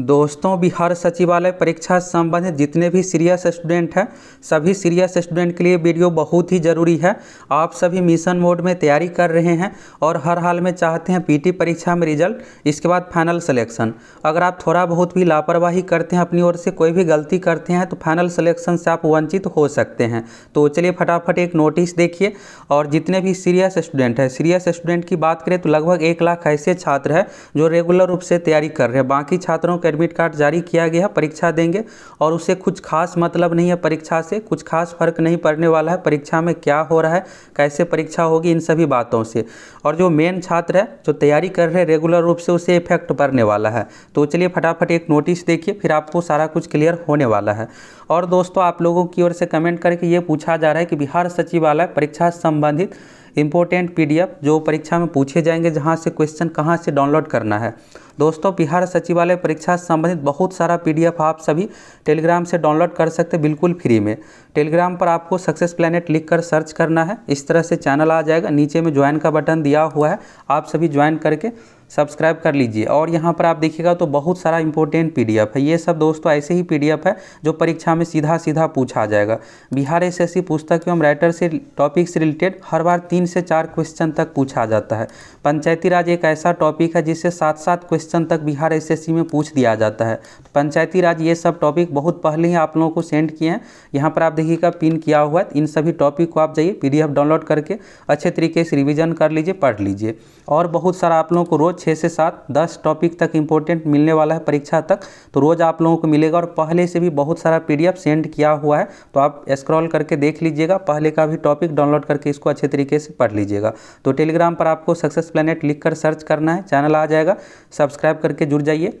दोस्तों बिहार सचिवालय परीक्षा संबंधित जितने भी सीरियस स्टूडेंट हैं सभी सीरियस स्टूडेंट के लिए वीडियो बहुत ही ज़रूरी है आप सभी मिशन मोड में तैयारी कर रहे हैं और हर हाल में चाहते हैं पीटी परीक्षा में रिजल्ट इसके बाद फाइनल सिलेक्शन अगर आप थोड़ा बहुत भी लापरवाही करते हैं अपनी ओर से कोई भी गलती करते हैं तो फाइनल सिलेक्शन से आप वंचित हो सकते हैं तो चलिए फटाफट एक नोटिस देखिए और जितने भी सीरियस स्टूडेंट हैं सीरियस स्टूडेंट की बात करें तो लगभग एक लाख ऐसे छात्र हैं जो रेगुलर रूप से तैयारी कर रहे हैं बाकी छात्रों को एडमिट कार्ड जारी किया गया परीक्षा देंगे और उसे कुछ खास मतलब नहीं है परीक्षा से कुछ खास फर्क नहीं पड़ने वाला है परीक्षा में क्या हो रहा है कैसे परीक्षा होगी इन सभी बातों से और जो मेन छात्र है जो तैयारी कर रहे हैं रेगुलर रूप से उसे इफेक्ट पड़ने वाला है तो चलिए फटाफट एक नोटिस देखिए फिर आपको सारा कुछ क्लियर होने वाला है और दोस्तों आप लोगों की ओर से कमेंट करके ये पूछा जा रहा है कि बिहार सचिवालय परीक्षा संबंधित इंपॉर्टेंट पीडीएफ जो परीक्षा में पूछे जाएंगे जहाँ से क्वेश्चन कहाँ से डाउनलोड करना है दोस्तों बिहार सचिवालय परीक्षा से संबंधित बहुत सारा पीडीएफ आप सभी टेलीग्राम से डाउनलोड कर सकते बिल्कुल फ्री में टेलीग्राम पर आपको सक्सेस प्लानट लिख कर सर्च करना है इस तरह से चैनल आ जाएगा नीचे में ज्वाइन का बटन दिया हुआ है आप सभी ज्वाइन करके सब्सक्राइब कर लीजिए और यहाँ पर आप देखिएगा तो बहुत सारा इंपॉर्टेंट पी है ये सब दोस्तों ऐसे ही पी है जो परीक्षा में सीधा सीधा पूछा जाएगा बिहार एस एस पुस्तक एवं राइटर से टॉपिक से रिलेटेड हर बार तीन से चार क्वेश्चन तक पूछा जाता है पंचायती राज एक ऐसा टॉपिक है जिससे सात सात क्वेश्चन तक बिहार एस में पूछ दिया जाता है पंचायती राज ये सब टॉपिक बहुत पहले ही आप लोगों को सेंड किए हैं यहाँ पर आप देखिएगा पिन किया हुआ है इन सभी टॉपिक को आप जाइए पी डाउनलोड करके अच्छे तरीके से रिविज़न कर लीजिए पढ़ लीजिए और बहुत सारा आप लोगों को रोज़ छः से सात दस टॉपिक तक इम्पोर्टेंट मिलने वाला है परीक्षा तक तो रोज़ आप लोगों को मिलेगा और पहले से भी बहुत सारा पीडीएफ सेंड किया हुआ है तो आप स्क्रॉल करके देख लीजिएगा पहले का भी टॉपिक डाउनलोड करके इसको अच्छे तरीके से पढ़ लीजिएगा तो टेलीग्राम पर आपको सक्सेस प्लानट लिख कर सर्च करना है चैनल आ जाएगा सब्सक्राइब करके जुड़ जाइए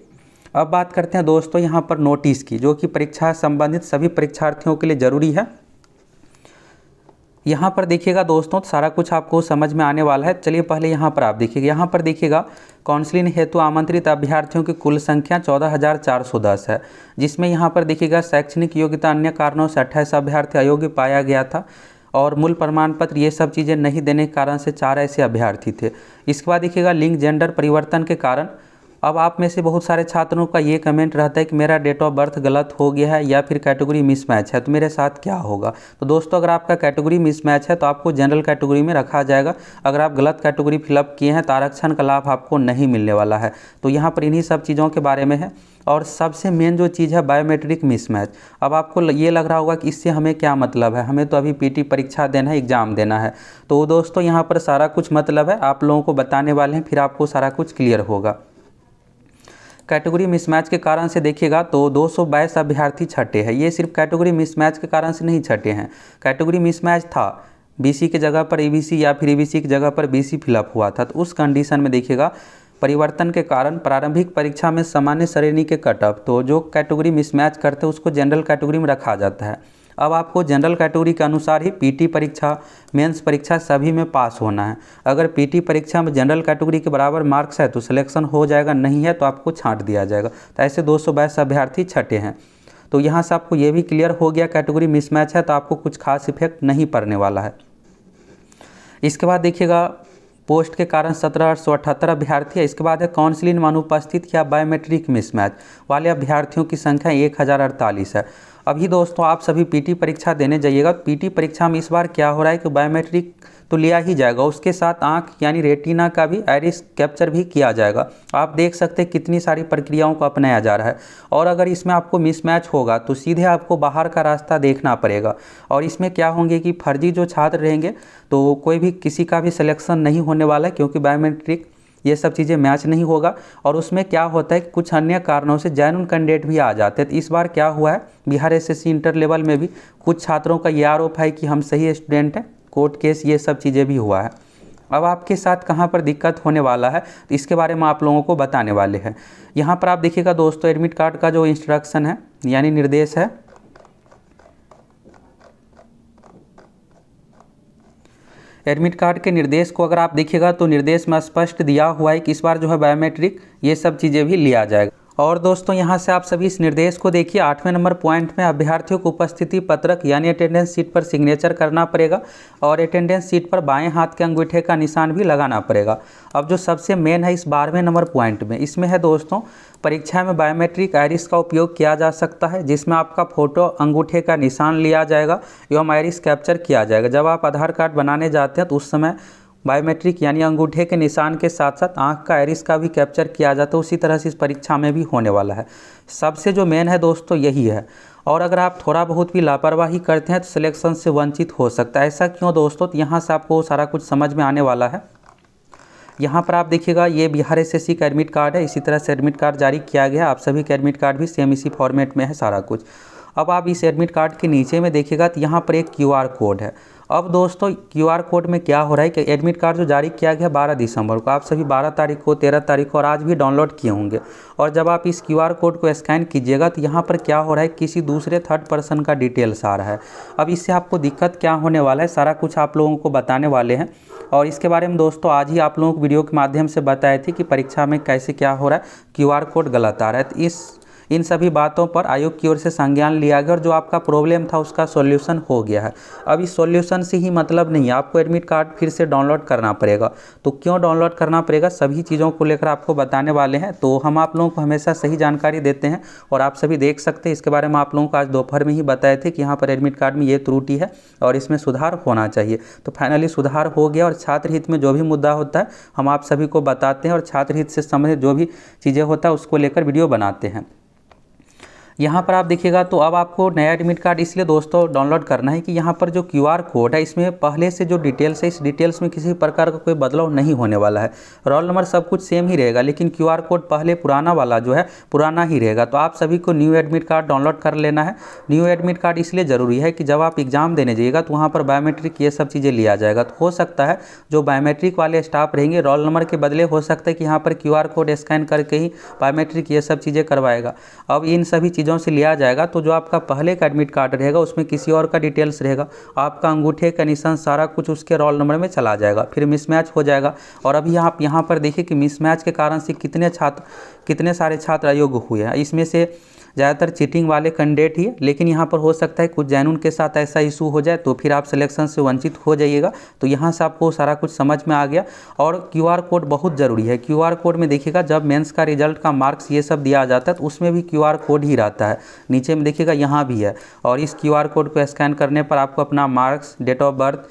अब बात करते हैं दोस्तों यहाँ पर नोटिस की जो कि परीक्षा संबंधित सभी परीक्षार्थियों के लिए ज़रूरी है यहाँ पर देखिएगा दोस्तों सारा कुछ आपको समझ में आने वाला है चलिए पहले यहाँ पर आप देखिएगा यहाँ पर देखिएगा काउंसलिंग हेतु आमंत्रित अभ्यर्थियों की कुल संख्या दस है जिसमें यहाँ पर देखिएगा शैक्षणिक योग्यता अन्य कारणों से अट्ठाईस अभ्यर्थी अयोग्य पाया गया था और मूल प्रमाण पत्र ये सब चीज़ें नहीं देने के कारण से चार ऐसे अभ्यर्थी थे इसके बाद देखिएगा लिंग जेंडर परिवर्तन के कारण अब आप में से बहुत सारे छात्रों का ये कमेंट रहता है कि मेरा डेट ऑफ बर्थ गलत हो गया है या फिर कैटेगरी मिसमैच है तो मेरे साथ क्या होगा तो दोस्तों अगर आपका कैटेगरी मिसमैच है तो आपको जनरल कैटेगरी में रखा जाएगा अगर आप गलत कैटेगरी फिलअप किए हैं तो आरक्षण का लाभ आपको नहीं मिलने वाला है तो यहाँ पर इन्हीं सब चीज़ों के बारे में है और सबसे मेन जो चीज़ है बायोमेट्रिक मिसमैच अब आपको ये लग रहा होगा कि इससे हमें क्या मतलब है हमें तो अभी पीटी परीक्षा देना है एग्ज़ाम देना है तो दोस्तों यहाँ पर सारा कुछ मतलब है आप लोगों को बताने वाले हैं फिर आपको सारा कुछ क्लियर होगा कैटेगरी मिसमैच के कारण से देखिएगा तो दो अभ्यर्थी छठे हैं ये सिर्फ कैटेगरी मिसमैच के कारण से नहीं छठे हैं कैटेगरी मिसमैच था बीसी के जगह पर ईबीसी या फिर ईबीसी की जगह पर बीसी फिलअप हुआ था तो उस कंडीशन में देखिएगा परिवर्तन के कारण प्रारंभिक परीक्षा में सामान्य श्रेणी के कटअप तो जो कैटेगरी मिसमैच करते हैं उसको जनरल कैटेगरी में रखा जाता है अब आपको जनरल कैटेगरी के अनुसार ही पीटी परीक्षा मेंस परीक्षा सभी में पास होना है अगर पीटी परीक्षा में जनरल कैटेगरी के बराबर मार्क्स है तो सिलेक्शन हो जाएगा नहीं है तो आपको छांट दिया जाएगा तो ऐसे दो अभ्यर्थी छठे हैं तो यहाँ से आपको ये भी क्लियर हो गया कैटेगरी मिसमैच है तो आपको कुछ खास इफेक्ट नहीं पड़ने वाला है इसके बाद देखिएगा पोस्ट के कारण सत्रह सौ अठहत्तर अभ्यर्थी है इसके बाद है काउंसिलिंग अनुपस्थित या बायोमेट्रिक मिसमैच वाले अभ्यर्थियों की संख्या एक हज़ार अड़तालीस है अभी दोस्तों आप सभी पीटी परीक्षा देने जाइएगा पीटी परीक्षा में इस बार क्या हो रहा है कि बायोमेट्रिक तो लिया ही जाएगा उसके साथ आंख यानी रेटिना का भी आयरिस कैप्चर भी किया जाएगा आप देख सकते हैं कितनी सारी प्रक्रियाओं को अपनाया जा रहा है और अगर इसमें आपको मिसमैच होगा तो सीधे आपको बाहर का रास्ता देखना पड़ेगा और इसमें क्या होंगे कि फर्जी जो छात्र रहेंगे तो कोई भी किसी का भी सिलेक्शन नहीं होने वाला है क्योंकि बायोमेट्रिक ये सब चीज़ें मैच नहीं होगा और उसमें क्या होता है कि कुछ अन्य कारणों से जैन कैंडिडेट भी आ जाते हैं तो इस बार क्या हुआ है बिहार एस इंटर लेवल में भी कुछ छात्रों का ये आरोप है कि हम सही स्टूडेंट हैं कोर्ट केस ये सब चीज़ें भी हुआ है अब आपके साथ कहाँ पर दिक्कत होने वाला है तो इसके बारे में आप लोगों को बताने वाले हैं यहाँ पर आप देखिएगा दोस्तों एडमिट कार्ड का जो इंस्ट्रक्शन है यानी निर्देश है एडमिट कार्ड के निर्देश को अगर आप देखिएगा तो निर्देश में स्पष्ट दिया हुआ है कि इस बार जो है बायोमेट्रिक ये सब चीज़ें भी लिया जाएगा और दोस्तों यहाँ से आप सभी इस निर्देश को देखिए आठवें नंबर पॉइंट में अभ्यर्थियों को उपस्थिति पत्रक यानी अटेंडेंस सीट पर सिग्नेचर करना पड़ेगा और अटेंडेंस सीट पर बाएं हाथ के अंगूठे का निशान भी लगाना पड़ेगा अब जो सबसे मेन है इस बारहवें नंबर पॉइंट में इसमें है दोस्तों परीक्षा में बायोमेट्रिक आयरिस का उपयोग किया जा सकता है जिसमें आपका फोटो अंगूठे का निशान लिया जाएगा एवं आयरिस कैप्चर किया जाएगा जब आप आधार कार्ड बनाने जाते हैं तो उस समय बायोमेट्रिक यानी अंगूठे के निशान के साथ साथ आंख का आयरिस का भी कैप्चर किया जाता है उसी तरह से इस परीक्षा में भी होने वाला है सबसे जो मेन है दोस्तों यही है और अगर आप थोड़ा बहुत भी लापरवाही करते हैं तो सिलेक्शन से वंचित हो सकता है ऐसा क्यों दोस्तों तो यहाँ से आपको सारा कुछ समझ में आने वाला है यहाँ पर आप देखिएगा ये बिहार एस एस का एडमिट कार्ड है इसी तरह से एडमिट कार्ड जारी किया गया आप सभी का एडमिट कार्ड भी सेम इसी फॉर्मेट में है सारा कुछ अब आप इस एडमिट कार्ड के नीचे में देखिएगा तो यहाँ पर एक क्यू कोड है अब दोस्तों क्यू कोड में क्या हो रहा है कि एडमिट कार्ड जो जारी किया गया बारह दिसंबर को आप सभी बारह तारीख को तेरह तारीख को और आज भी डाउनलोड किए होंगे और जब आप इस क्यू कोड को स्कैन कीजिएगा तो यहाँ पर क्या हो रहा है किसी दूसरे थर्ड पर्सन का डिटेल्स आ रहा है अब इससे आपको दिक्कत क्या होने वाला है सारा कुछ आप लोगों को बताने वाले हैं और इसके बारे में दोस्तों आज ही आप लोगों को वीडियो के माध्यम से बताए थे कि परीक्षा में कैसे क्या हो रहा है क्यूआर कोड गलत आ रहा है तो इस इन सभी बातों पर आयोग की ओर से संज्ञान लिया गया और जो आपका प्रॉब्लम था उसका सॉल्यूशन हो गया है अब इस सॉल्यूशन से ही मतलब नहीं है आपको एडमिट कार्ड फिर से डाउनलोड करना पड़ेगा तो क्यों डाउनलोड करना पड़ेगा सभी चीज़ों को लेकर आपको बताने वाले हैं तो हम आप लोगों को हमेशा सही जानकारी देते हैं और आप सभी देख सकते हैं इसके बारे में आप लोगों को आज दोपहर में ही बताए थे कि यहाँ पर एडमिट कार्ड में ये त्रुटि है और इसमें सुधार होना चाहिए तो फाइनली सुधार हो गया और छात्र हित में जो भी मुद्दा होता है हम आप सभी को बताते हैं और छात्र हित से संबंधित जो भी चीज़ें होता है उसको लेकर वीडियो बनाते हैं यहाँ पर आप देखिएगा तो अब आपको नया एडमिट कार्ड इसलिए दोस्तों डाउनलोड करना है कि यहाँ पर जो क्यू कोड है इसमें पहले से जो डिटेल्स है इस डिटेल्स में किसी प्रकार का कोई बदलाव नहीं होने वाला है रोल नंबर सब कुछ सेम ही रहेगा लेकिन क्यू कोड पहले पुराना वाला जो है पुराना ही रहेगा तो आप सभी को न्यू एडमिट कार्ड डाउनलोड कर लेना है न्यू एडमिट कार्ड इसलिए ज़रूरी है कि जब आप एग्ज़ाम देने जाइएगा तो वहाँ पर बायोमेट्रिक ये सब चीज़ें लिया जाएगा तो हो सकता है जो बायोमेट्रिक वाले स्टाफ रहेंगे रोल नंबर के बदले हो सकता है कि यहाँ पर क्यू कोड स्कैन करके ही बायोमेट्रिक ये सब चीज़ें करवाएगा अब इन सभी चीज़ चीज़ों से लिया जाएगा तो जो आपका पहले का एडमिट कार्ड रहेगा उसमें किसी और का डिटेल्स रहेगा आपका अंगूठे का निशान सारा कुछ उसके रोल नंबर में चला जाएगा फिर मिसमैच हो जाएगा और अभी आप यहाँ पर देखिए कि मिसमैच के कारण से कितने छात्र कितने सारे छात्र अयोग्य हुए हैं इसमें से ज़्यादातर चीटिंग वाले कैंडिडेट ही लेकिन यहाँ पर हो सकता है कुछ जैनून के साथ ऐसा इशू हो जाए तो फिर आप सिलेक्शन से वंचित हो जाइएगा तो यहाँ से आपको सारा कुछ समझ में आ गया और क्यू कोड बहुत ज़रूरी है क्यू कोड में देखिएगा जब मेन्स का रिजल्ट का मार्क्स ये सब दिया जाता है तो उसमें भी क्यू कोड ही रहता है नीचे में देखिएगा यहाँ भी है और इस क्यू कोड को स्कैन करने पर आपको अपना marks date of birth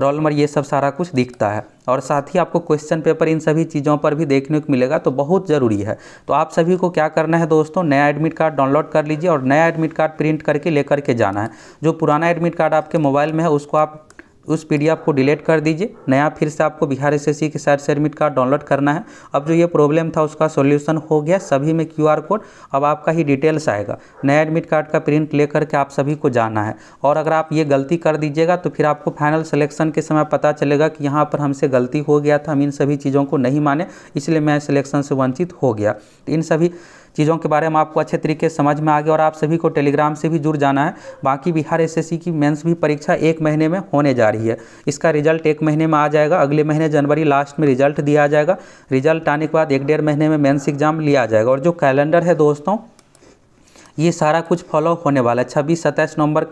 roll number ये सब सारा कुछ दिखता है और साथ ही आपको क्वेश्चन पेपर इन सभी चीज़ों पर भी देखने को मिलेगा तो बहुत ज़रूरी है तो आप सभी को क्या करना है दोस्तों नया एडमिट कार्ड डाउनलोड कर लीजिए और नया एडमिट कार्ड प्रिंट करके लेकर के जाना है जो पुराना एडमिट कार्ड आपके मोबाइल में है उसको आप उस पी को डिलीट कर दीजिए नया फिर से आपको बिहार एस एस के साइड से एडमिट कार्ड डाउनलोड करना है अब जो ये प्रॉब्लम था उसका सोल्यूशन हो गया सभी में क्यू कोड अब आपका ही डिटेल्स आएगा नया एडमिट कार्ड का प्रिंट ले करके आप सभी को जाना है और अगर आप ये गलती कर दीजिएगा तो फिर आपको फाइनल सिलेक्शन के समय पता चलेगा कि यहाँ पर हमसे गलती हो गया था हम इन सभी चीज़ों को नहीं माने इसलिए मैं सिलेक्शन से वंचित हो गया तो इन सभी चीज़ों के बारे में आपको अच्छे तरीके से समझ में आ गया और आप सभी को टेलीग्राम से भी जुड़ जाना है बाकी बिहार एस की मेन्स भी परीक्षा एक महीने में होने जा रही है इसका रिजल्ट एक महीने में आ जाएगा अगले महीने जनवरी लास्ट में रिजल्ट दिया जाएगा रिजल्ट आने के बाद एक डेढ़ महीने में मेन्स एग्जाम लिया जाएगा और जो कैलेंडर है दोस्तों ये सारा कुछ फॉलो होने वाला है छब्बीस सत्ताईस नवंबर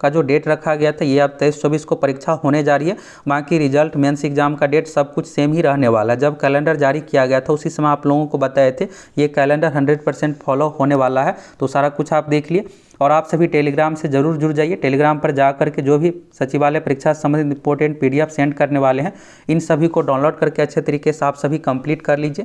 का जो डेट रखा गया था ये अब तेईस चौबीस को परीक्षा होने जा रही है बाकी रिजल्ट मेंस एग्जाम का डेट सब कुछ सेम ही रहने वाला है जब कैलेंडर जारी किया गया था उसी समय आप लोगों को बताए थे ये कैलेंडर हंड्रेड फॉलो होने वाला है तो सारा कुछ आप देख लिए और आप सभी टेलीग्राम से जरूर जुड़ जाइए टेलीग्राम पर जा करके जो भी सचिवालय परीक्षा से संबंधित इंपॉर्टेंट पी सेंड करने वाले हैं इन सभी को डाउनलोड करके अच्छे तरीके से आप सभी कंप्लीट कर लीजिए